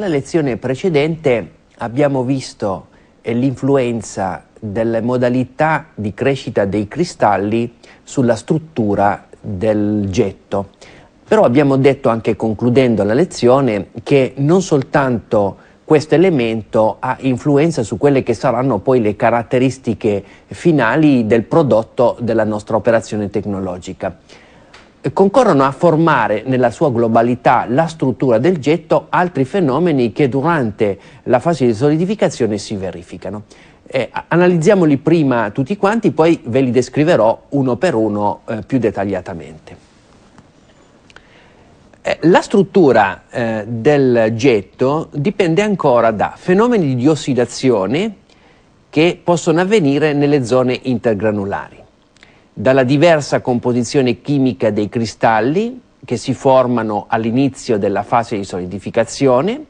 Nella lezione precedente abbiamo visto eh, l'influenza delle modalità di crescita dei cristalli sulla struttura del getto. Però abbiamo detto anche concludendo la lezione che non soltanto questo elemento ha influenza su quelle che saranno poi le caratteristiche finali del prodotto della nostra operazione tecnologica concorrono a formare nella sua globalità la struttura del getto altri fenomeni che durante la fase di solidificazione si verificano. Eh, analizziamoli prima tutti quanti, poi ve li descriverò uno per uno eh, più dettagliatamente. Eh, la struttura eh, del getto dipende ancora da fenomeni di ossidazione che possono avvenire nelle zone intergranulari dalla diversa composizione chimica dei cristalli che si formano all'inizio della fase di solidificazione,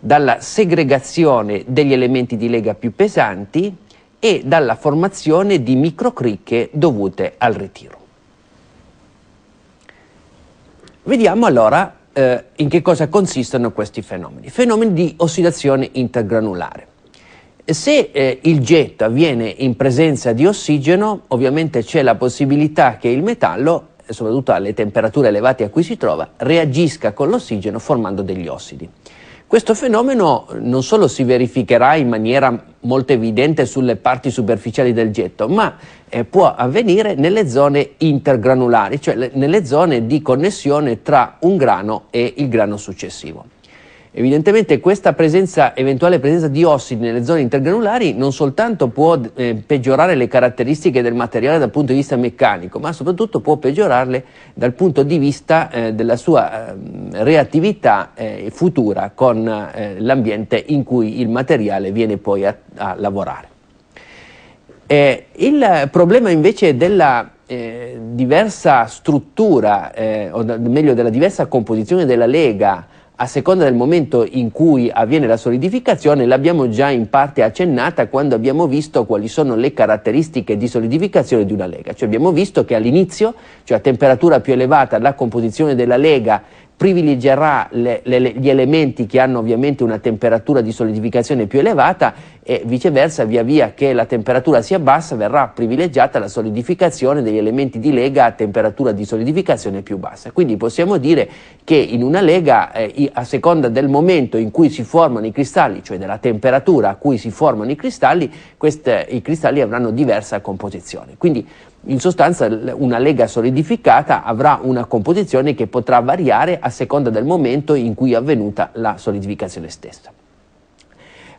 dalla segregazione degli elementi di lega più pesanti e dalla formazione di microcricche dovute al ritiro. Vediamo allora eh, in che cosa consistono questi fenomeni. Fenomeni di ossidazione intergranulare. Se eh, il getto avviene in presenza di ossigeno, ovviamente c'è la possibilità che il metallo, eh, soprattutto alle temperature elevate a cui si trova, reagisca con l'ossigeno formando degli ossidi. Questo fenomeno non solo si verificherà in maniera molto evidente sulle parti superficiali del getto, ma eh, può avvenire nelle zone intergranulari, cioè le, nelle zone di connessione tra un grano e il grano successivo. Evidentemente questa presenza, eventuale presenza di ossidi nelle zone intergranulari non soltanto può eh, peggiorare le caratteristiche del materiale dal punto di vista meccanico, ma soprattutto può peggiorarle dal punto di vista eh, della sua ehm, eh, reattività futura con eh, l'ambiente in cui il materiale viene poi a, a lavorare. Eh, il problema invece della eh, diversa struttura, o meglio della diversa composizione della lega, a seconda del momento in cui avviene la solidificazione, l'abbiamo già in parte accennata quando abbiamo visto quali sono le caratteristiche di solidificazione di una lega. Cioè abbiamo visto che all'inizio, cioè a temperatura più elevata, la composizione della lega privilegerà le, le, gli elementi che hanno ovviamente una temperatura di solidificazione più elevata e viceversa via via che la temperatura si abbassa verrà privilegiata la solidificazione degli elementi di lega a temperatura di solidificazione più bassa. Quindi possiamo dire che in una lega eh, a seconda del momento in cui si formano i cristalli, cioè della temperatura a cui si formano i cristalli, queste, i cristalli avranno diversa composizione. Quindi in sostanza una lega solidificata avrà una composizione che potrà variare a seconda del momento in cui è avvenuta la solidificazione stessa.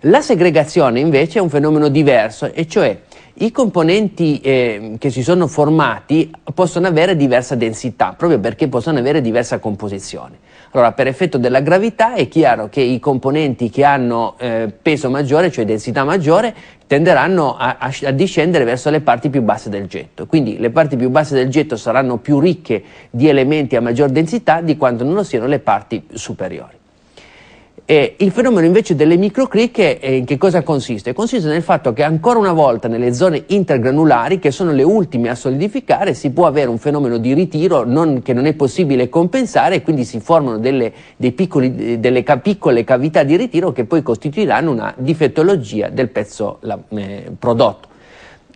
La segregazione invece è un fenomeno diverso, e cioè i componenti eh, che si sono formati possono avere diversa densità, proprio perché possono avere diversa composizione. Allora, per effetto della gravità è chiaro che i componenti che hanno eh, peso maggiore, cioè densità maggiore, tenderanno a, a, a, discendere verso le parti più basse del getto. Quindi le parti più basse del getto saranno più ricche di elementi a maggior densità di quanto non lo siano le parti superiori. Eh, il fenomeno invece delle microcricche eh, in che cosa consiste? Consiste nel fatto che ancora una volta nelle zone intergranulari, che sono le ultime a solidificare, si può avere un fenomeno di ritiro non, che non è possibile compensare e quindi si formano delle, piccoli, delle ca piccole cavità di ritiro che poi costituiranno una difettologia del pezzo la, eh, prodotto.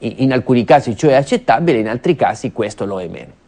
In, in alcuni casi ciò è accettabile, in altri casi questo lo è meno.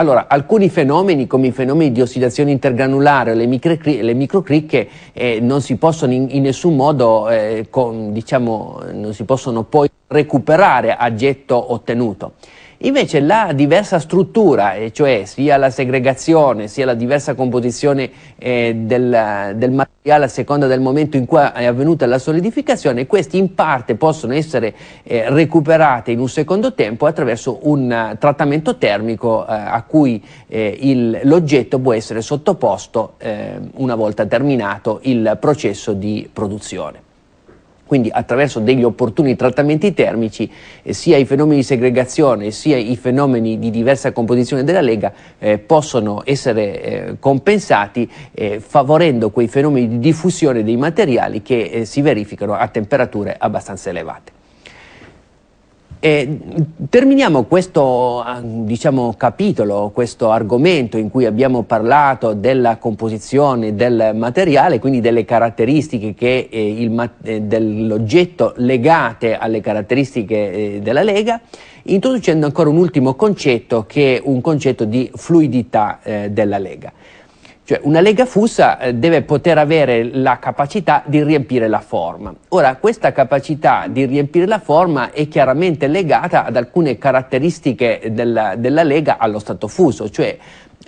Allora, alcuni fenomeni come i fenomeni di ossidazione intergranulare o le, le, microcricche eh, non si possono in, in nessun modo, eh, con, diciamo, non si possono poi recuperare a getto ottenuto. Invece la diversa struttura, cioè sia la segregazione sia la diversa composizione eh, del, del, materiale a seconda del momento in cui è avvenuta la solidificazione, questi in parte possono essere eh, recuperate in un secondo tempo attraverso un uh, trattamento termico uh, a cui eh, l'oggetto può essere sottoposto eh, una volta terminato il processo di produzione. Quindi attraverso degli opportuni trattamenti termici eh, sia i fenomeni di segregazione sia i fenomeni di diversa composizione della lega eh, possono essere eh, compensati eh, favorendo quei fenomeni di diffusione dei materiali che eh, si verificano a temperature abbastanza elevate. E terminiamo questo ah, diciamo, capitolo, questo argomento in cui abbiamo parlato della composizione del materiale, quindi delle caratteristiche che, eh, eh, dell'oggetto legate alle caratteristiche eh, della lega, introducendo ancora un ultimo concetto che è un concetto di fluidità eh, della lega. Cioè una lega fusa eh, deve poter avere la capacità di riempire la forma. Ora, questa capacità di riempire la forma è chiaramente legata ad alcune caratteristiche della, della lega allo stato fuso, cioè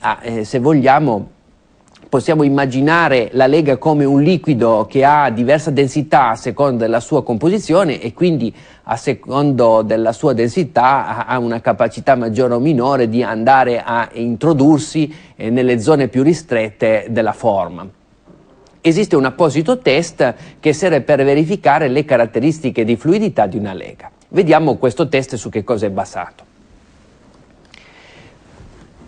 a, eh, se vogliamo possiamo immaginare la Lega come un liquido che ha diversa densità a seconda della sua composizione e quindi a seconda della sua densità ha una capacità maggiore o minore di andare a introdursi eh, nelle zone più ristrette della forma. Esiste un apposito test che serve per verificare le caratteristiche di fluidità di una lega. Vediamo questo test su che cosa è basato.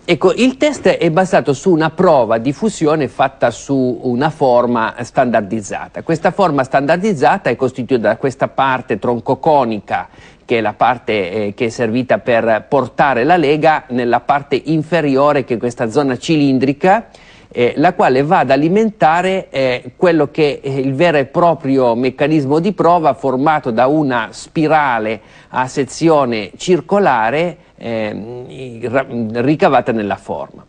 Ecco, il test è basato su una prova di fusione fatta su una forma standardizzata. Questa forma standardizzata è costituita da questa parte troncoconica, che è la parte eh, che è servita per portare la lega, nella parte inferiore, che è questa zona cilindrica, eh, la quale va ad alimentare eh, quello che è il vero e proprio meccanismo di prova formato da una spirale a sezione circolare eh, ricavata nella forma.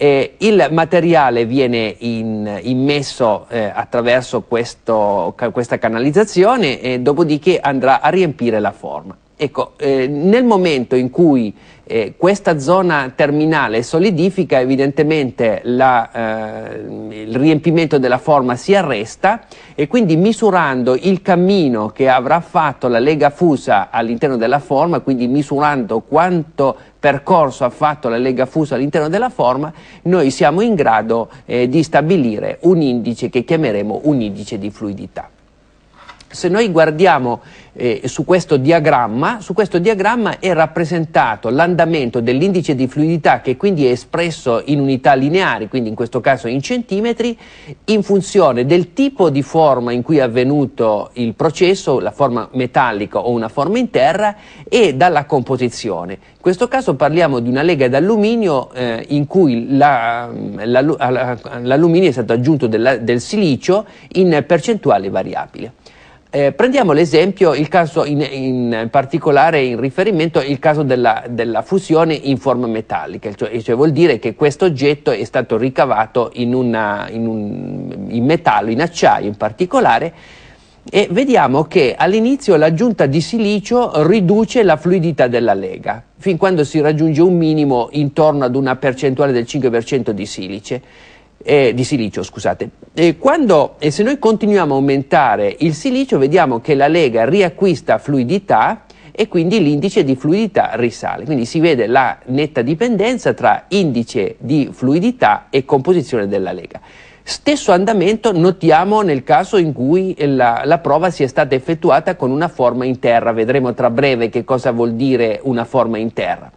Eh, il materiale viene in, immesso eh, attraverso questo, ca questa canalizzazione e dopodiché andrà a riempire la forma. Ecco, eh, nel momento in cui eh, questa zona terminale solidifica, evidentemente la, eh, il riempimento della forma si arresta e quindi misurando il cammino che avrà fatto la lega fusa all'interno della forma, quindi misurando quanto percorso ha fatto la lega fusa all'interno della forma, noi siamo in grado eh, di stabilire un indice che chiameremo un indice di fluidità. Se noi guardiamo eh, su, questo su questo diagramma è rappresentato l'andamento dell'indice di fluidità che quindi è espresso in unità lineari, quindi in questo caso in centimetri, in funzione del tipo di forma in cui è avvenuto il processo, la forma metallica o una forma in terra, e dalla composizione. In questo caso parliamo di una lega d'alluminio eh, in cui l'alluminio la, la, è stato aggiunto della, del silicio in percentuale variabile. Eh, prendiamo l'esempio, il caso in, in, particolare in riferimento al caso della, della fusione in forma metallica, cioè, cioè, vuol dire che questo oggetto è stato ricavato in, una, in, un, in metallo, in acciaio in particolare, e vediamo che all'inizio l'aggiunta di silicio riduce la fluidità della lega, fin quando si raggiunge un minimo intorno ad una percentuale del 5% di silice eh, di silicio, scusate. E quando, e se noi continuiamo a aumentare il silicio vediamo che la lega riacquista fluidità e quindi l'indice di fluidità risale. Quindi si vede la netta dipendenza tra indice di fluidità e composizione della lega. Stesso andamento notiamo nel caso in cui la, la, prova sia stata effettuata con una forma in terra, vedremo tra breve che cosa vuol dire una forma in terra.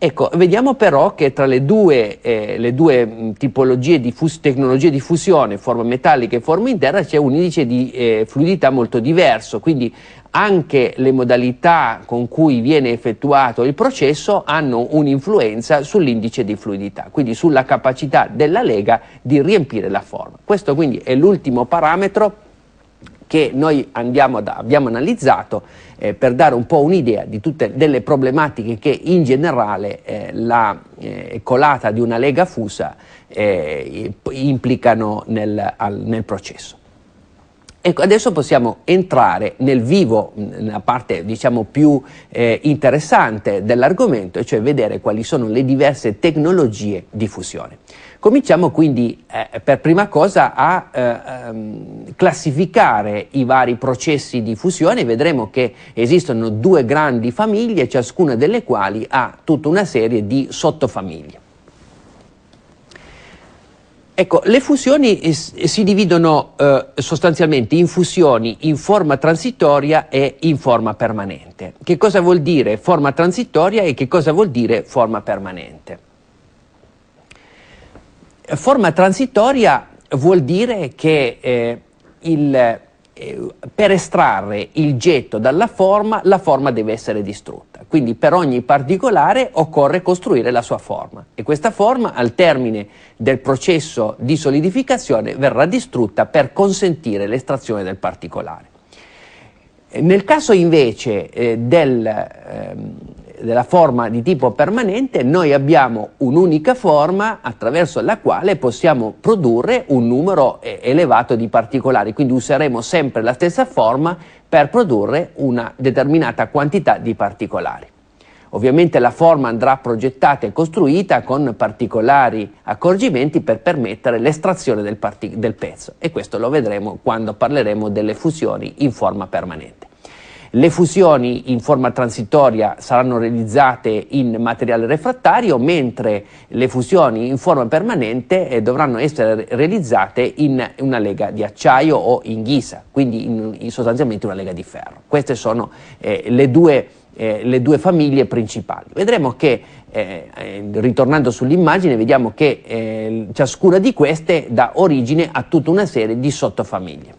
Ecco, vediamo però che tra le due, eh, le due mm, tipologie di fus- tecnologie di fusione, forma metallica e forma interna, c'è un indice di eh, fluidità molto diverso, quindi anche le modalità con cui viene effettuato il processo hanno un'influenza sull'indice di fluidità, quindi sulla capacità della lega di riempire la forma. Questo quindi è l'ultimo parametro che noi ad, abbiamo analizzato eh, per dare un po' un'idea di tutte delle problematiche che in generale eh, la eh, colata di una lega fusa eh, implicano nel, al, nel processo. Ecco, adesso possiamo entrare nel vivo, nella parte diciamo, più eh, interessante dell'argomento, e cioè vedere quali sono le diverse tecnologie di fusione. Cominciamo quindi eh, per prima cosa a eh, ehm, classificare i vari processi di fusione, vedremo che esistono due grandi famiglie, ciascuna delle quali ha tutta una serie di sottofamiglie. Ecco, le fusioni si dividono eh, sostanzialmente in fusioni in forma transitoria e in forma permanente. Che cosa vuol dire forma transitoria e che cosa vuol dire forma permanente? Forma transitoria vuol dire che eh, il, eh, per estrarre il getto dalla forma, la forma deve essere distrutta. Quindi per ogni particolare occorre costruire la sua forma e questa forma al termine del processo di solidificazione verrà distrutta per consentire l'estrazione del particolare. Nel caso invece eh, del, ehm, della forma di tipo permanente, noi abbiamo un'unica forma attraverso la quale possiamo produrre un numero eh, elevato di particolari, quindi useremo sempre la stessa forma per produrre una determinata quantità di particolari. Ovviamente la forma andrà progettata e costruita con particolari accorgimenti per permettere l'estrazione del, del pezzo e questo lo vedremo quando parleremo delle fusioni in forma permanente. Le fusioni in forma transitoria saranno realizzate in materiale refrattario, mentre le fusioni in forma permanente eh, dovranno essere realizzate in una lega di acciaio o in ghisa, quindi in, in sostanzialmente una lega di ferro. Queste sono eh, le, due, eh, le, due, famiglie principali. Vedremo che, eh, eh, ritornando sull'immagine, vediamo che eh, ciascuna di queste dà origine a tutta una serie di sottofamiglie.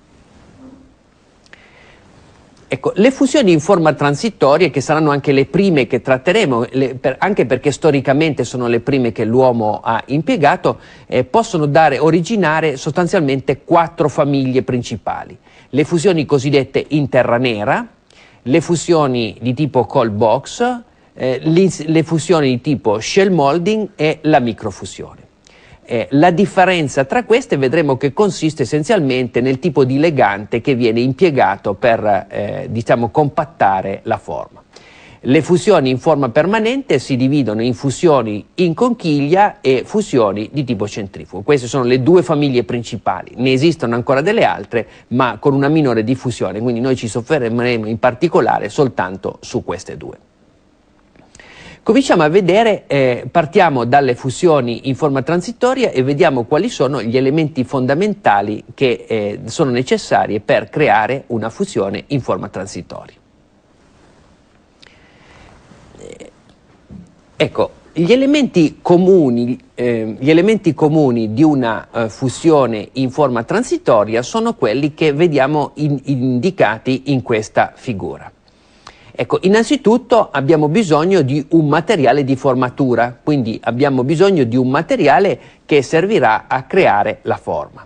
Ecco, le fusioni in forma transitoria, che saranno anche le prime che tratteremo, le, per, anche perché storicamente sono le prime che l'uomo ha impiegato, eh, possono dare, originare sostanzialmente quattro famiglie principali. Le fusioni cosiddette in terra nera, le fusioni di tipo call box, eh, le, le fusioni di tipo shell molding e la microfusione. Eh, la differenza tra queste vedremo che consiste essenzialmente nel tipo di legante che viene impiegato per eh, diciamo, compattare la forma. Le fusioni in forma permanente si dividono in fusioni in conchiglia e fusioni di tipo centrifugo. Queste sono le due famiglie principali, ne esistono ancora delle altre, ma con una minore diffusione, quindi noi ci soffermeremo in particolare soltanto su queste due. Cominciamo a vedere, eh, partiamo dalle fusioni in forma transitoria e vediamo quali sono gli elementi fondamentali che eh, sono necessari per creare una fusione in forma transitoria. Eh, ecco, gli elementi, comuni, eh, gli elementi comuni, di una eh, fusione in forma transitoria sono quelli che vediamo in, indicati in questa figura. Ecco, innanzitutto abbiamo bisogno di un materiale di formatura, quindi abbiamo bisogno di un materiale che servirà a creare la forma.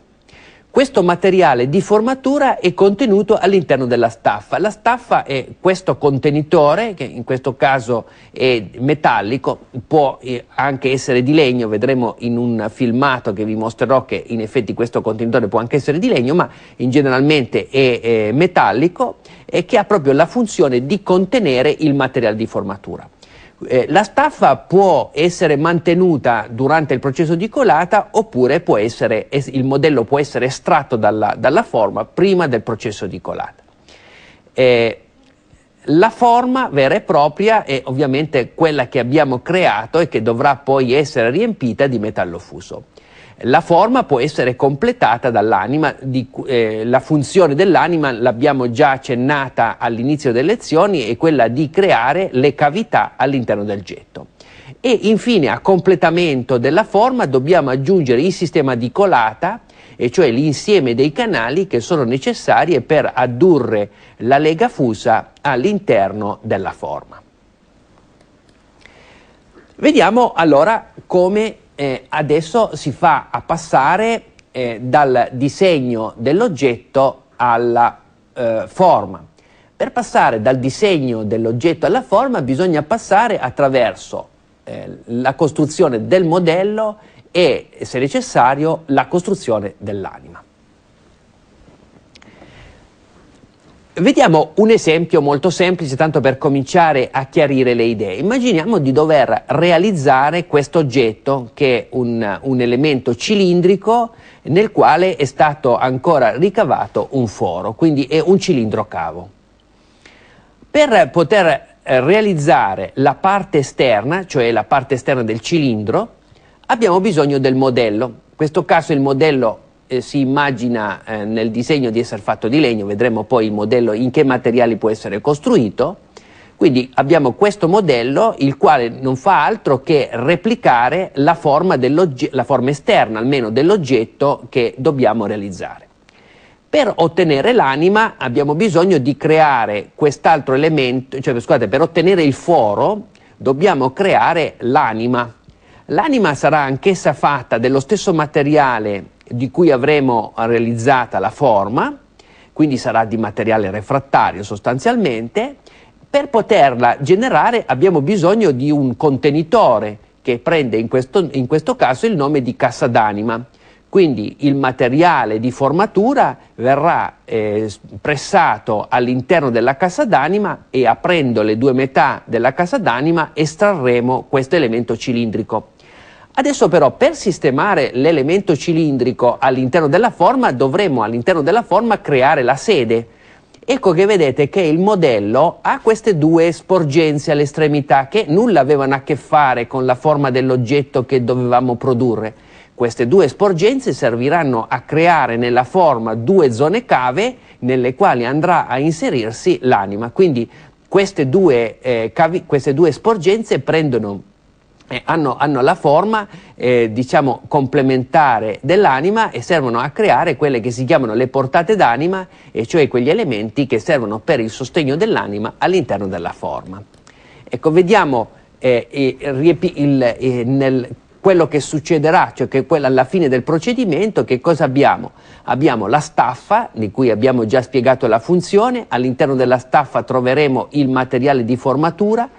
Questo materiale di formatura è contenuto all'interno della staffa. La staffa è questo contenitore, che in questo caso è metallico, può eh, anche essere di legno, vedremo in un filmato che vi mostrerò che in effetti questo contenitore può anche essere di legno, ma in generalmente è, è eh, metallico, e che ha proprio la funzione di contenere il materiale di formatura. Eh, la staffa può essere mantenuta durante il processo di colata oppure essere, il modello può essere estratto dalla, dalla, forma prima del processo di colata. Eh, la forma vera e propria è ovviamente quella che abbiamo creato e che dovrà poi essere riempita di metallo fuso. La forma può essere completata dall'anima, di, eh, la funzione dell'anima l'abbiamo già accennata all'inizio delle lezioni, è quella di creare le cavità all'interno del getto. E infine a completamento della forma dobbiamo aggiungere il sistema di colata, e cioè l'insieme dei canali che sono necessari per addurre la lega fusa all'interno della forma. Vediamo allora come eh, adesso si fa a passare eh, dal disegno dell'oggetto alla eh, forma. Per passare dal disegno dell'oggetto alla forma bisogna passare attraverso eh, la costruzione del modello e, se necessario, la costruzione dell'anima. Vediamo un esempio molto semplice, tanto per cominciare a chiarire le idee. Immaginiamo di dover realizzare questo oggetto, che è un, un elemento cilindrico nel quale è stato ancora ricavato un foro, quindi è un cilindro cavo. Per poter eh, realizzare la parte esterna, cioè la parte esterna del cilindro, abbiamo bisogno del modello. In questo caso il modello eh, si immagina eh, nel disegno di essere fatto di legno, vedremo poi il modello in che materiali può essere costruito. Quindi abbiamo questo modello il quale non fa altro che replicare la forma, la forma esterna almeno dell'oggetto che dobbiamo realizzare. Per ottenere l'anima abbiamo bisogno di creare quest'altro elemento, cioè scusate, per ottenere il foro dobbiamo creare l'anima. L'anima sarà anch'essa fatta dello stesso materiale di cui avremo realizzata la forma, quindi sarà di materiale refrattario sostanzialmente, per poterla generare abbiamo bisogno di un contenitore che prende in questo, in questo caso il nome di cassa d'anima. Quindi il materiale di formatura verrà eh, pressato all'interno della cassa d'anima e aprendo le due metà della cassa d'anima estrarremo questo elemento cilindrico. Adesso però per sistemare l'elemento cilindrico all'interno della forma dovremo all'interno della forma creare la sede. Ecco che vedete che il modello ha queste due sporgenze all'estremità che nulla avevano a che fare con la forma dell'oggetto che dovevamo produrre. Queste due sporgenze serviranno a creare nella forma due zone cave nelle quali andrà a inserirsi l'anima. Quindi queste due, eh, cavi, queste due sporgenze prendono eh, hanno, hanno, la forma eh, diciamo, complementare dell'anima e servono a creare quelle che si chiamano le portate d'anima, e cioè quegli elementi che servono per il sostegno dell'anima all'interno della forma. Ecco, vediamo eh, il, il, eh, il, nel, quello che succederà, cioè che quella, alla fine del procedimento, che cosa abbiamo? Abbiamo la staffa, di cui abbiamo già spiegato la funzione, all'interno della staffa troveremo il materiale di formatura,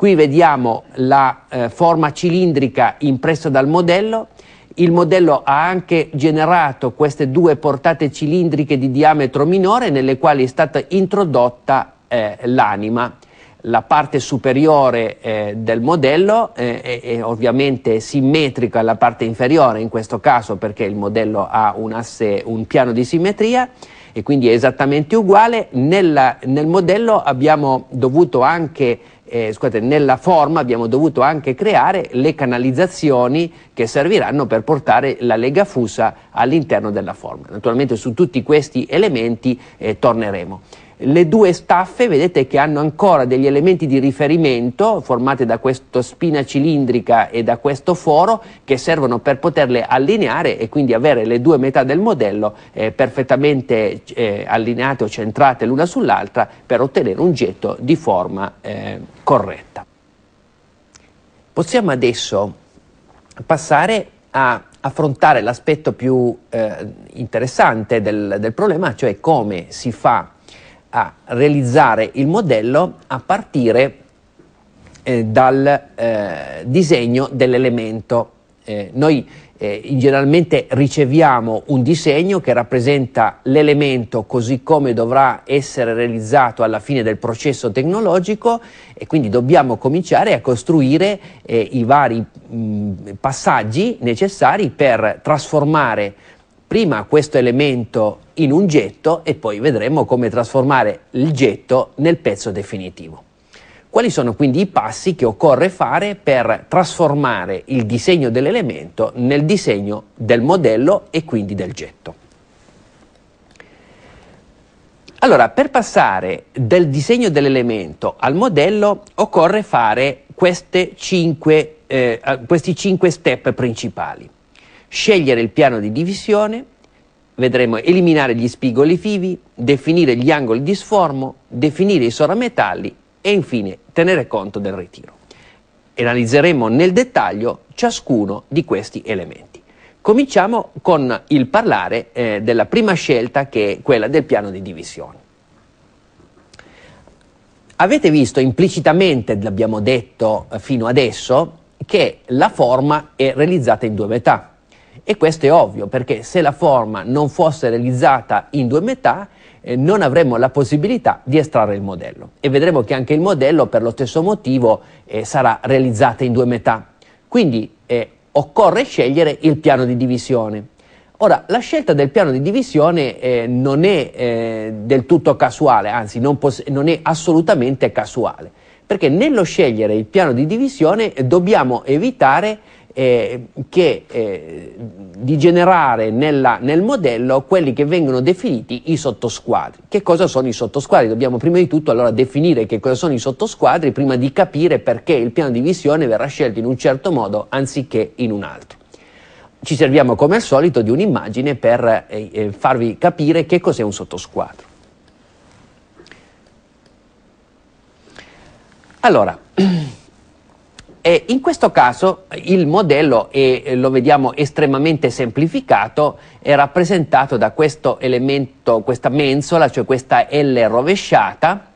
Qui vediamo la eh, forma cilindrica impressa dal modello, il modello ha anche generato queste due portate cilindriche di diametro minore nelle quali è stata introdotta eh, l'anima. La parte superiore eh, del modello eh, è, è, ovviamente simmetrica alla parte inferiore in questo caso perché il modello ha un, asse, un piano di simmetria e quindi è esattamente uguale. Nella, nel modello abbiamo dovuto anche eh, scusate, nella forma abbiamo dovuto anche creare le canalizzazioni che serviranno per portare la lega fusa all'interno della forma. Naturalmente su tutti questi elementi eh, torneremo. Le due staffe vedete che hanno ancora degli elementi di riferimento formate da questa spina cilindrica e da questo foro che servono per poterle allineare e quindi avere le due metà del modello eh, perfettamente eh, allineate o centrate l'una sull'altra per ottenere un getto di forma eh, corretta. Possiamo adesso passare a affrontare l'aspetto più eh, interessante del, del problema, cioè come si fa a realizzare il modello a partire eh, dal eh, disegno dell'elemento. Eh, noi eh, generalmente riceviamo un disegno che rappresenta l'elemento così come dovrà essere realizzato alla fine del processo tecnologico e quindi dobbiamo cominciare a costruire eh, i vari mh, mm, passaggi necessari per trasformare prima questo elemento in un getto e poi vedremo come trasformare il getto nel pezzo definitivo. Quali sono quindi i passi che occorre fare per trasformare il disegno dell'elemento nel disegno del modello e quindi del getto? Allora, per passare dal disegno dell'elemento al modello occorre fare 5, eh, questi 5 step principali scegliere il piano di divisione, vedremo eliminare gli spigoli vivi, definire gli angoli di sformo, definire i sorametalli e infine tenere conto del ritiro. Analizzeremo nel dettaglio ciascuno di questi elementi. Cominciamo con il parlare eh, della prima scelta che è quella del piano di divisione. Avete visto implicitamente, l'abbiamo detto eh, fino adesso, che la forma è realizzata in due metà. E questo è ovvio, perché se la forma non fosse realizzata in due metà, eh, non avremmo la possibilità di estrarre il modello. E vedremo che anche il modello, per lo stesso motivo, eh, sarà realizzata in due metà. Quindi eh, occorre scegliere il piano di divisione. Ora, la scelta del piano di divisione eh, non è eh, del tutto casuale, anzi non, non è assolutamente casuale, perché nello scegliere il piano di divisione eh, dobbiamo evitare eh, che, eh, di generare nella, nel modello quelli che vengono definiti i sottosquadri. Che cosa sono i sottosquadri? Dobbiamo prima di tutto allora definire che cosa sono i sottosquadri prima di capire perché il piano di visione verrà scelto in un certo modo anziché in un altro ci serviamo come al solito di un'immagine per eh, eh farvi capire che cos'è un sottosquadro. Allora, E in questo caso il modello, e lo vediamo estremamente semplificato, è rappresentato da questo elemento, questa mensola, cioè questa L rovesciata,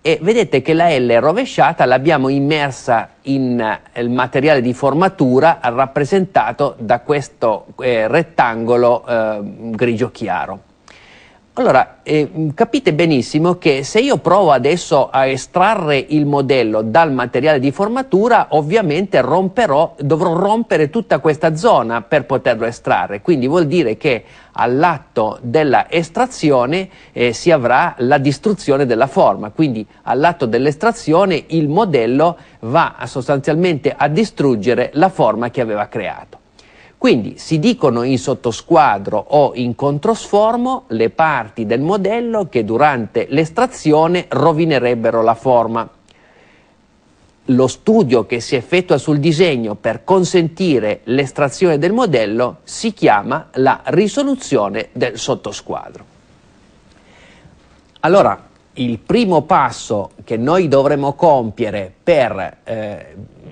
e vedete che la L rovesciata l'abbiamo immersa in uh, materiale di formatura rappresentato da questo eh, rettangolo eh, grigio chiaro. Allora, eh, capite benissimo che se io provo adesso a estrarre il modello dal materiale di formatura, ovviamente romperò, dovrò rompere tutta questa zona per poterlo estrarre. Quindi vuol dire che all'atto della estrazione eh, si avrà la distruzione della forma. Quindi all'atto dell'estrazione il modello va sostanzialmente a distruggere la forma che aveva creato. Quindi si dicono in sottosquadro o in controsformo le parti del modello che durante l'estrazione rovinerebbero la forma. Lo studio che si effettua sul disegno per consentire l'estrazione del modello si chiama la risoluzione del sottosquadro. Allora, il primo passo che noi dovremo compiere per eh,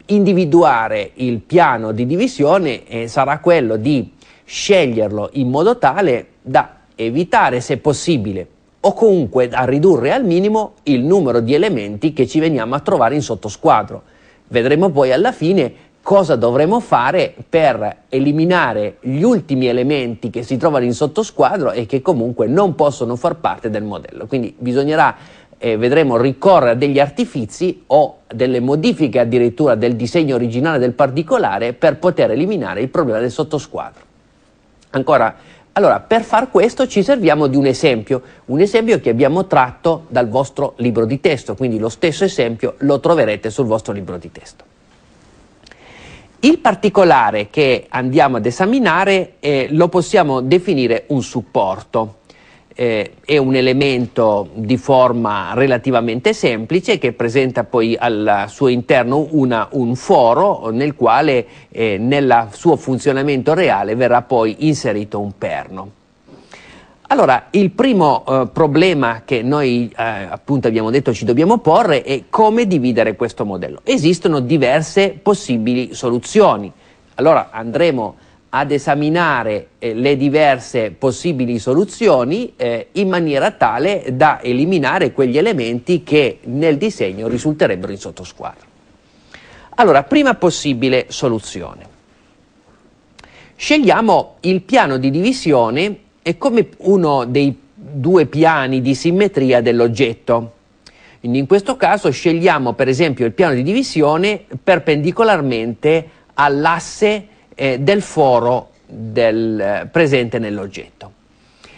individuare il piano di divisione eh, sarà quello di sceglierlo in modo tale da evitare, se possibile, o comunque da ridurre al minimo il numero di elementi che ci veniamo a trovare in sottosquadro. Vedremo poi alla fine cosa dovremo fare per eliminare gli ultimi elementi che si trovano in sottosquadro e che comunque non possono far parte del modello. Quindi bisognerà, eh, vedremo, ricorrere a degli artifici o delle modifiche addirittura del disegno originale del particolare per poter eliminare il problema del sottosquadro. Ancora, allora, per far questo ci serviamo di un esempio, un esempio che abbiamo tratto dal vostro libro di testo, quindi lo stesso esempio lo troverete sul vostro libro di testo. Il particolare che andiamo ad esaminare eh, lo possiamo definire un supporto. Eh, è un elemento di forma relativamente semplice che presenta poi al suo interno una, un foro nel quale eh, nel suo funzionamento reale verrà poi inserito un perno. Allora, il primo eh, problema che noi eh, appunto abbiamo detto ci dobbiamo porre è come dividere questo modello. Esistono diverse possibili soluzioni. Allora andremo ad esaminare eh, le diverse possibili soluzioni eh, in maniera tale da eliminare quegli elementi che nel disegno risulterebbero in sottosquadra. Allora, prima possibile soluzione. Scegliamo il piano di divisione è come uno dei due piani di simmetria dell'oggetto. Quindi in questo caso scegliamo per esempio il piano di divisione perpendicolarmente all'asse eh, del foro del, eh, presente nell'oggetto.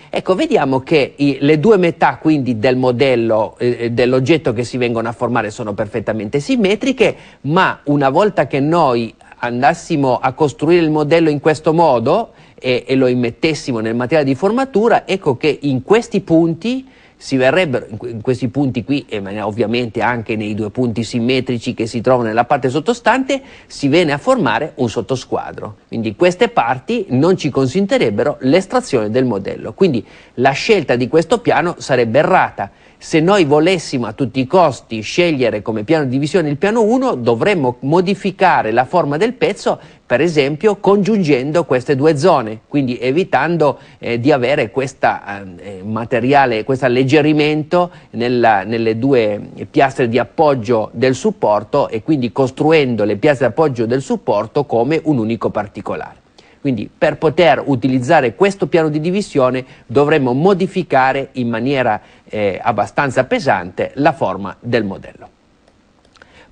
Ecco, vediamo che i, le due metà quindi del modello eh, eh dell'oggetto che si vengono a formare sono perfettamente simmetriche, ma una volta che noi andassimo a costruire il modello in questo modo, e, e lo immettessimo nel materiale di formatura, ecco che in questi punti si verrebbero, in questi punti qui e ovviamente anche nei due punti simmetrici che si trovano nella parte sottostante, si viene a formare un sottosquadro. Quindi queste parti non ci consentirebbero l'estrazione del modello. Quindi la scelta di questo piano sarebbe errata se noi volessimo a tutti i costi scegliere come piano di divisione il piano 1, dovremmo modificare la forma del pezzo, per esempio congiungendo queste due zone, quindi evitando eh, di avere questo eh, eh, materiale, questo alleggerimento nella, nelle due piastre di appoggio del supporto e quindi costruendo le piastre di appoggio del supporto come un unico particolare. Quindi per poter utilizzare questo piano di divisione dovremmo modificare in maniera eh, abbastanza pesante la forma del modello.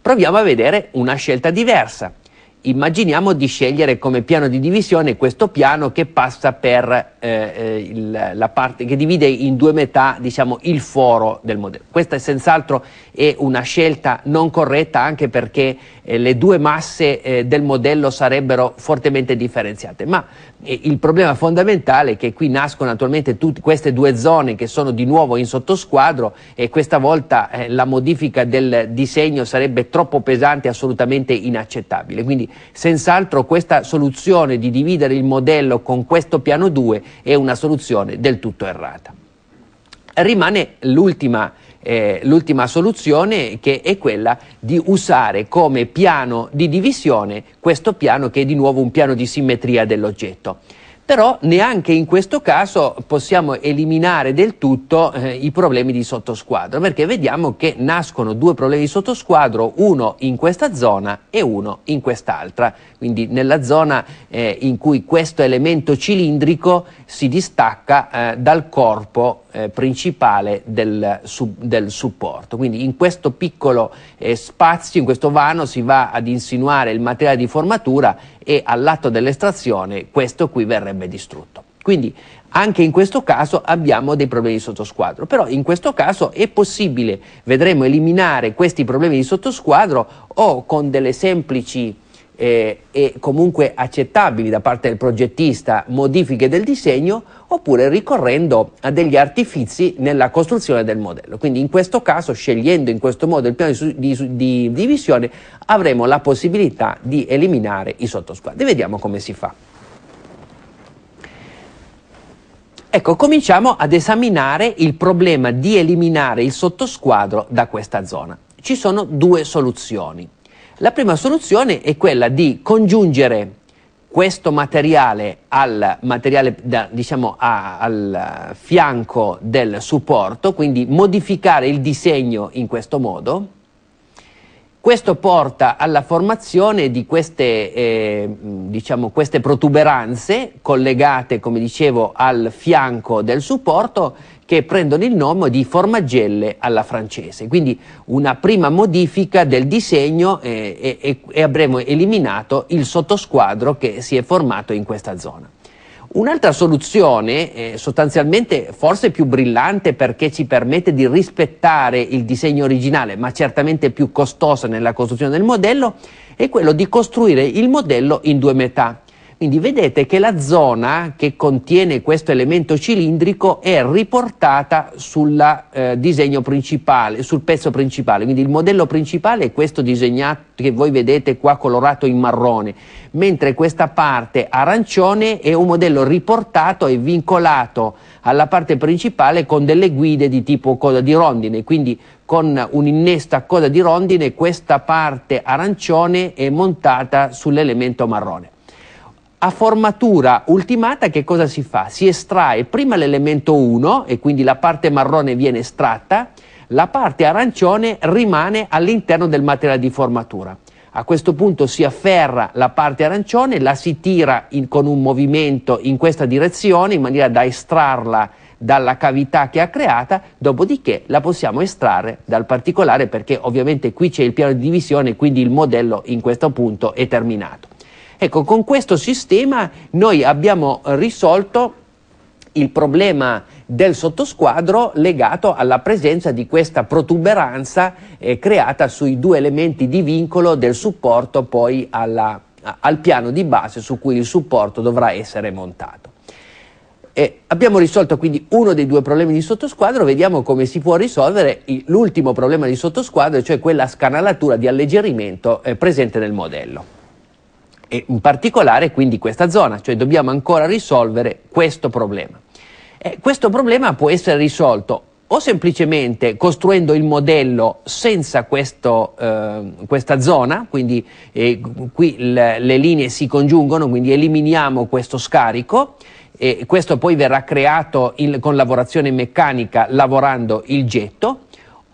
Proviamo a vedere una scelta diversa immaginiamo di scegliere come piano di divisione questo piano che passa per eh, eh, il, la parte che divide in due metà diciamo, il foro del modello. Questa è senz'altro è una scelta non corretta anche perché eh, le due masse eh, del modello sarebbero fortemente differenziate, ma eh, il problema fondamentale è che qui nascono naturalmente tutte queste due zone che sono di nuovo in sottosquadro e questa volta eh, la modifica del disegno sarebbe troppo pesante e assolutamente inaccettabile. Quindi Senz'altro questa soluzione di dividere il modello con questo piano 2 è una soluzione del tutto errata. Rimane l'ultima eh, l'ultima soluzione che è quella di usare come piano di divisione questo piano che è di nuovo un piano di simmetria dell'oggetto però neanche in questo caso possiamo eliminare del tutto eh, i problemi di sottosquadro, perché vediamo che nascono due problemi di sottosquadro, uno in questa zona e uno in quest'altra, quindi nella zona eh, in cui questo elemento cilindrico si distacca eh, dal corpo eh, principale del, sub, del, supporto. Quindi in questo piccolo eh, spazio, in questo vano, si va ad insinuare il materiale di formatura e all'atto dell'estrazione questo qui verrebbe distrutto. Quindi anche in questo caso abbiamo dei problemi di sottosquadro, però in questo caso è possibile, vedremo, eliminare questi problemi di sottosquadro o con delle semplici eh, e comunque accettabili da parte del progettista modifiche del disegno oppure ricorrendo a degli artifizi nella costruzione del modello. Quindi in questo caso, scegliendo in questo modo il piano di, di, di divisione, avremo la possibilità di eliminare i sottosquadri. Vediamo come si fa. Ecco, cominciamo ad esaminare il problema di eliminare il sottosquadro da questa zona. Ci sono due soluzioni. La prima soluzione è quella di congiungere questo materiale al, materiale da, diciamo, a, al fianco del supporto, quindi modificare il disegno in questo modo. Questo porta alla formazione di queste, eh, diciamo, queste protuberanze collegate, come dicevo, al fianco del supporto che prendono il nome di formaggelle alla francese. Quindi una prima modifica del disegno eh, e, e, e avremo eliminato il sottosquadro che si è formato in questa zona. Un'altra soluzione, eh, sostanzialmente forse più brillante perché ci permette di rispettare il disegno originale, ma certamente più costosa nella costruzione del modello, è quello di costruire il modello in due metà. Quindi vedete che la zona che contiene questo elemento cilindrico è riportata sul eh, disegno principale, sul pezzo principale, quindi il modello principale è questo disegnato che voi vedete qua colorato in marrone, mentre questa parte arancione è un modello riportato e vincolato alla parte principale con delle guide di tipo coda di rondine, quindi con un innesto a coda di rondine questa parte arancione è montata sull'elemento marrone a formatura ultimata che cosa si fa? Si estrae prima l'elemento 1 e quindi la parte marrone viene estratta, la parte arancione rimane all'interno del materiale di formatura. A questo punto si afferra la parte arancione, la si tira in, con un movimento in questa direzione in maniera da estrarla dalla cavità che ha creata, dopodiché la possiamo estrarre dal particolare perché ovviamente qui c'è il piano di divisione, quindi il modello in questo punto è terminato. Ecco, con questo sistema noi abbiamo risolto il problema del sottosquadro legato alla presenza di questa protuberanza eh, creata sui due elementi di vincolo del supporto poi alla, al piano di base su cui il supporto dovrà essere montato. Eh, abbiamo risolto quindi uno dei due problemi di sottosquadro, vediamo come si può risolvere l'ultimo problema di sottosquadro, cioè quella scanalatura di alleggerimento eh, presente nel modello e in particolare quindi questa zona, cioè dobbiamo ancora risolvere questo problema. Eh, questo problema può essere risolto o semplicemente costruendo il modello senza questo, eh, questa zona, quindi eh, qui le, le linee si congiungono, quindi eliminiamo questo scarico, e questo poi verrà creato in, con lavorazione meccanica lavorando il getto,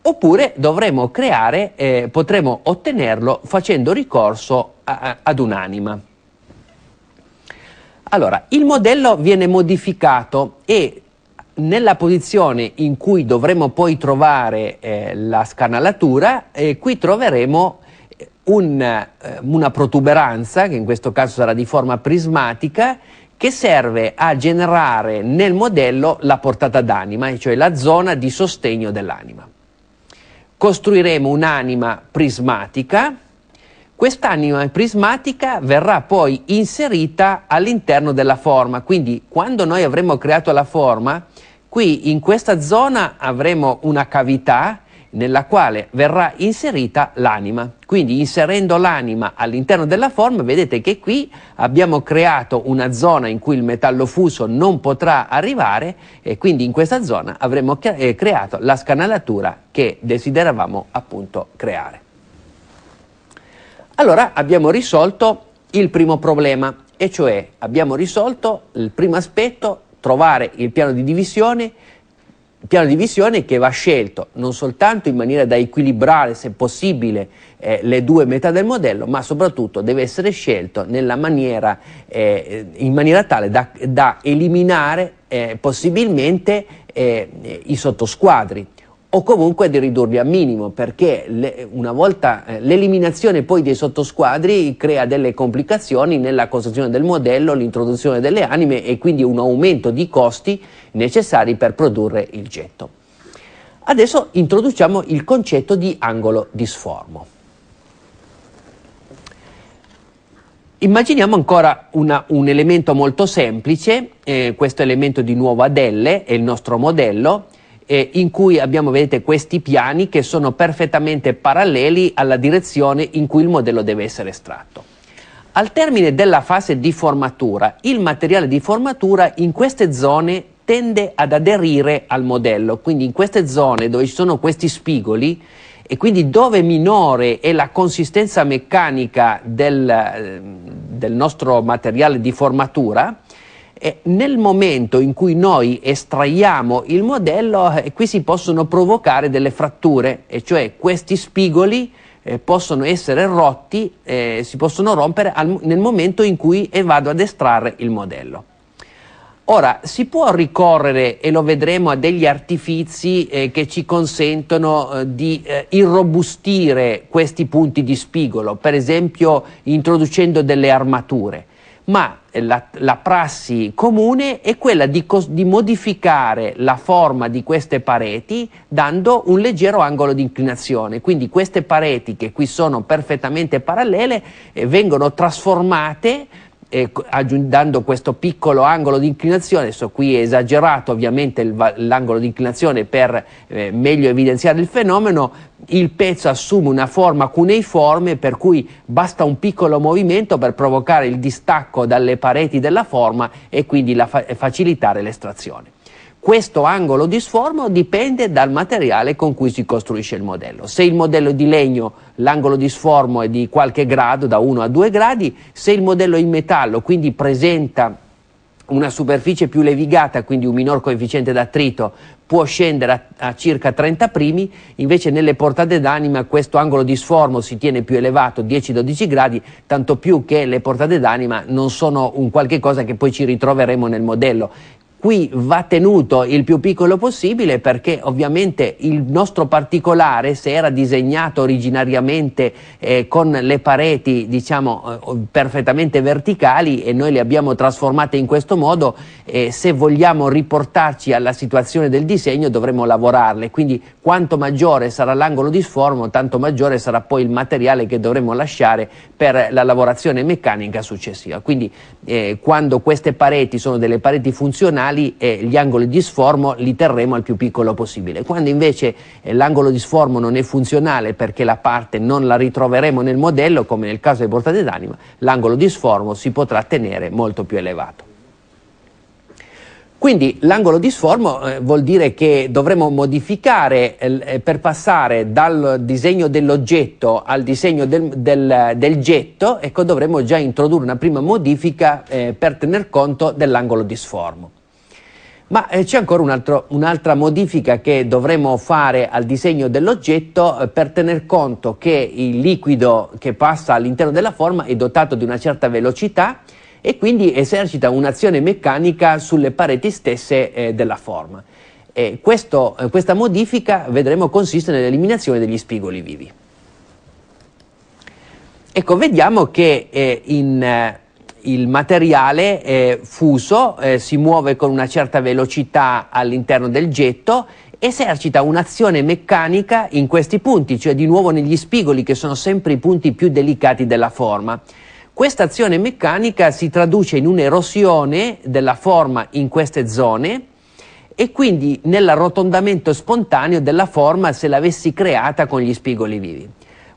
oppure dovremo creare, eh, potremo ottenerlo facendo ricorso a, a, ad un'anima. Allora, il modello viene modificato e nella posizione in cui dovremo poi trovare eh, la scanalatura, eh, qui troveremo eh, un, eh, una protuberanza, che in questo caso sarà di forma prismatica, che serve a generare nel modello la portata d'anima, cioè la zona di sostegno dell'anima costruiremo un'anima prismatica, quest'anima prismatica verrà poi inserita all'interno della forma, quindi quando noi avremo creato la forma, qui in questa zona avremo una cavità nella quale verrà inserita l'anima. Quindi inserendo l'anima all'interno della forma, vedete che qui abbiamo creato una zona in cui il metallo fuso non potrà arrivare e quindi in questa zona avremo eh, creato la scanalatura che desideravamo appunto creare. Allora abbiamo risolto il primo problema, e cioè abbiamo risolto il primo aspetto, trovare il piano di divisione piano di visione che va scelto non soltanto in maniera da equilibrare, se possibile, eh, le due metà del modello, ma soprattutto deve essere scelto maniera, eh, in maniera tale da, da eliminare eh, possibilmente eh, i sottosquadri o comunque di ridurli al minimo, perché le, una volta eh, l'eliminazione poi dei sottosquadri crea delle complicazioni nella costruzione del modello, l'introduzione delle anime e quindi un aumento di costi necessari per produrre il getto. Adesso introduciamo il concetto di angolo disformo. Immaginiamo ancora una, un elemento molto semplice, eh, questo elemento di nuovo ad è il nostro modello, eh, in cui abbiamo vedete, questi piani che sono perfettamente paralleli alla direzione in cui il modello deve essere estratto. Al termine della fase di formatura, il materiale di formatura in queste zone tende ad aderire al modello, quindi in queste zone dove ci sono questi spigoli e quindi dove minore è la consistenza meccanica del, ehm, del nostro materiale di formatura, eh, nel momento in cui noi estraiamo il modello, eh, qui si possono provocare delle fratture, e cioè questi spigoli eh, possono essere rotti, eh, si possono rompere al, nel momento in cui vado ad estrarre il modello. Ora, si può ricorrere, e lo vedremo, a degli artifici eh, che ci consentono eh, di eh, irrobustire questi punti di spigolo, per esempio introducendo delle armature ma la, la, prassi comune è quella di, di, modificare la forma di queste pareti dando un leggero angolo di inclinazione, quindi queste pareti che qui sono perfettamente parallele eh, vengono trasformate eh, dando questo piccolo angolo di inclinazione, adesso qui è esagerato ovviamente l'angolo di inclinazione per eh, meglio evidenziare il fenomeno, il pezzo assume una forma cuneiforme per cui basta un piccolo movimento per provocare il distacco dalle pareti della forma e quindi fa facilitare l'estrazione. Questo angolo di sformo dipende dal materiale con cui si costruisce il modello. Se il modello è di legno, l'angolo di sformo è di qualche grado, da 1 a 2 gradi, se il modello è in metallo, quindi presenta una superficie più levigata, quindi un minor coefficiente d'attrito, può scendere a, a, circa 30 primi, invece nelle portate d'anima questo angolo di sformo si tiene più elevato, 10-12 gradi, tanto più che le portate d'anima non sono un qualche cosa che poi ci ritroveremo nel modello. Qui va tenuto il più piccolo possibile perché ovviamente il nostro particolare, se era disegnato originariamente eh, con le pareti diciamo eh, perfettamente verticali e noi le abbiamo trasformate in questo modo, eh, se vogliamo riportarci alla situazione del disegno dovremo lavorarle, quindi quanto maggiore sarà l'angolo di disformo tanto maggiore sarà poi il materiale che dovremo lasciare per la lavorazione meccanica successiva. Quindi eh, quando queste pareti sono delle pareti funzionali marginali e gli angoli di sformo li terremo al più piccolo possibile. Quando invece eh, l'angolo di sformo non è funzionale perché la parte non la ritroveremo nel modello, come nel caso dei portate d'anima, l'angolo di sformo si potrà tenere molto più elevato. Quindi l'angolo di sformo eh, vuol dire che dovremo modificare eh, eh, per passare dal disegno dell'oggetto al disegno del, del, del, getto, ecco dovremo già introdurre una prima modifica eh, per tener conto dell'angolo di sformo. Ma eh, c'è ancora un'altra modifica che dovremo fare al disegno dell'oggetto eh, per tener conto che il liquido che passa all'interno della forma è dotato di una certa velocità e quindi esercita un'azione meccanica sulle pareti stesse eh, della forma. Questo, eh, questa modifica, vedremo, consiste nell'eliminazione degli spigoli vivi. Ecco, vediamo che eh, in eh, il materiale è fuso, eh, si muove con una certa velocità all'interno del getto esercita un'azione meccanica in questi punti, cioè di nuovo negli spigoli che sono sempre i punti più delicati della forma. Questa azione meccanica si traduce in un'erosione della forma in queste zone e quindi nell'arrotondamento spontaneo della forma se l'avessi creata con gli spigoli vivi.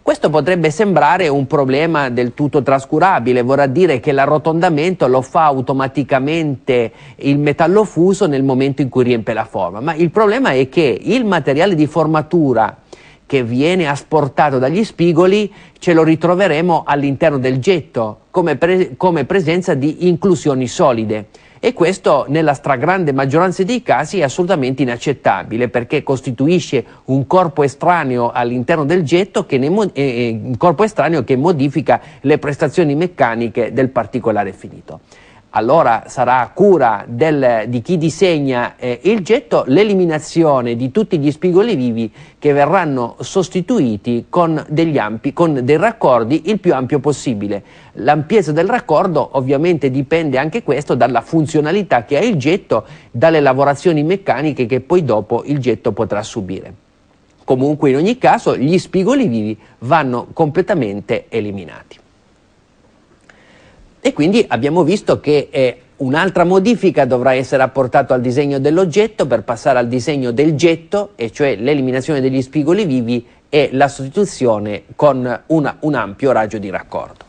Questo potrebbe sembrare un problema del tutto trascurabile, vorrà dire che l'arrotondamento lo fa automaticamente il metallo fuso nel momento in cui riempie la forma, ma il problema è che il materiale di formatura che viene asportato dagli spigoli ce lo ritroveremo all'interno del getto come, pre come presenza di inclusioni solide e questo nella stragrande maggioranza dei casi è assolutamente inaccettabile perché costituisce un corpo estraneo all'interno del getto che, eh, eh che modifica le prestazioni meccaniche del particolare finito allora sarà cura del, di chi disegna eh, il getto l'eliminazione di tutti gli spigoli vivi che verranno sostituiti con, ampi, con dei raccordi il più ampio possibile. L'ampiezza del raccordo ovviamente dipende anche questo dalla funzionalità che ha il getto, dalle lavorazioni meccaniche che poi dopo il getto potrà subire. Comunque in ogni caso gli spigoli vivi vanno completamente eliminati. E quindi abbiamo visto che eh, un'altra modifica dovrà essere apportata al disegno dell'oggetto per passare al disegno del getto, e cioè l'eliminazione degli spigoli vivi e la sostituzione con una, un ampio raggio di raccordo.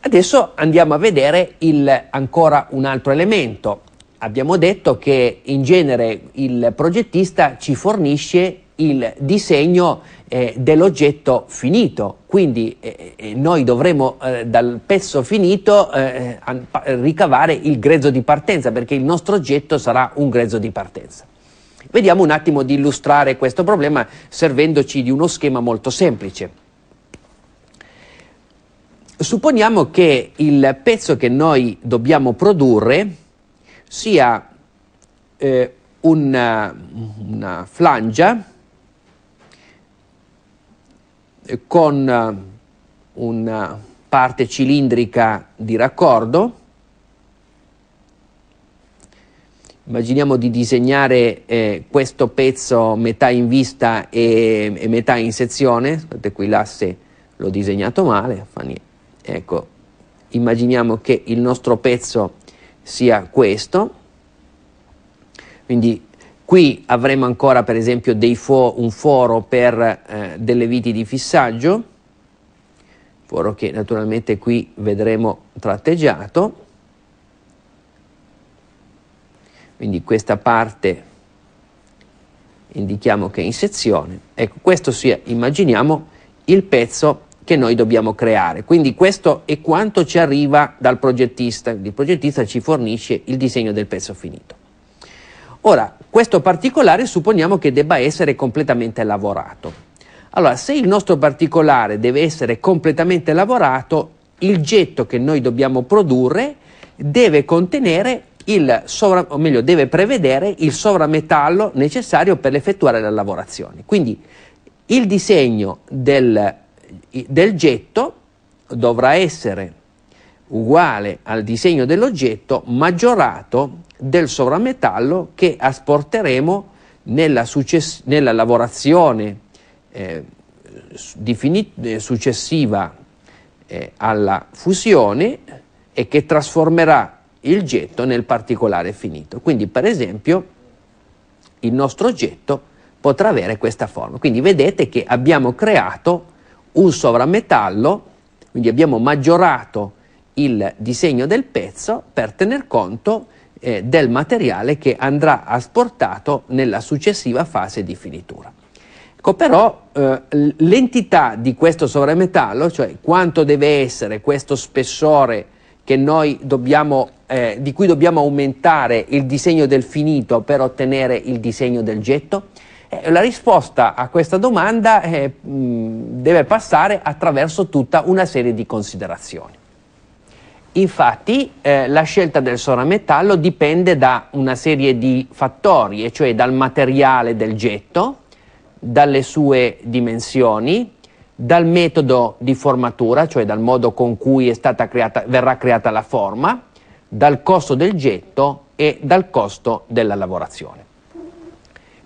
Adesso andiamo a vedere il, ancora un altro elemento. Abbiamo detto che in genere il progettista ci fornisce il disegno eh, dell'oggetto finito, quindi eh, eh noi dovremo eh, dal pezzo finito eh, ricavare il grezzo di partenza perché il nostro oggetto sarà un grezzo di partenza. Vediamo un attimo di illustrare questo problema servendoci di uno schema molto semplice. Supponiamo che il pezzo che noi dobbiamo produrre sia eh, una, una flangia con eh, una eh, parte cilindrica di raccordo. Immaginiamo di disegnare eh, questo pezzo metà in vista e, e metà in sezione. Aspettate qui l'asse l'ho disegnato male, Ecco, immaginiamo che il nostro pezzo sia questo. Quindi Qui avremo ancora per esempio fo un foro per eh, delle viti di fissaggio, foro che naturalmente qui vedremo tratteggiato. Quindi questa parte indichiamo che è in sezione. Ecco, questo sia, immaginiamo, il pezzo che noi dobbiamo creare. Quindi questo è quanto ci arriva dal progettista. Il progettista ci fornisce il disegno del pezzo finito. Ora, questo particolare supponiamo che debba essere completamente lavorato. Allora, se il nostro particolare deve essere completamente lavorato, il getto che noi dobbiamo produrre deve contenere il sovra, o meglio, deve prevedere il sovrametallo necessario per effettuare la lavorazione. Quindi il disegno del, del getto dovrà essere uguale al disegno dell'oggetto maggiorato del sovrametallo che asporteremo nella, success- nella lavorazione eh, defini- eh, successiva eh, alla fusione e che trasformerà il getto nel particolare finito. Quindi per esempio il nostro oggetto potrà avere questa forma. Quindi vedete che abbiamo creato un sovrametallo, quindi abbiamo maggiorato il disegno del pezzo per tener conto eh, del materiale che andrà asportato nella successiva fase di finitura. Ecco, però eh, l'entità di questo sovrametallo, cioè quanto deve essere questo spessore dobbiamo, eh, di cui dobbiamo aumentare il disegno del finito per ottenere il disegno del getto, eh, la risposta a questa domanda eh, deve passare attraverso tutta una serie di considerazioni. Infatti eh, la scelta del sorametallo dipende da una serie di fattori, e cioè dal materiale del getto, dalle sue dimensioni, dal metodo di formatura, cioè dal modo con cui creata, verrà creata la forma, dal costo del getto e dal costo della lavorazione.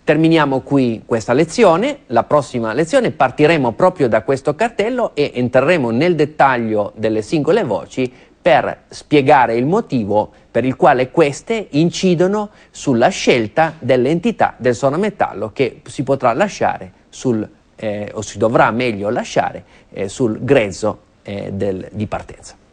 Terminiamo qui questa lezione, la prossima lezione partiremo proprio da questo cartello e entreremo nel dettaglio delle singole voci per spiegare il motivo per il quale queste incidono sulla scelta dell'entità del metallo che si potrà lasciare sul, eh, o si dovrà meglio lasciare eh, sul grezzo eh, del, di partenza.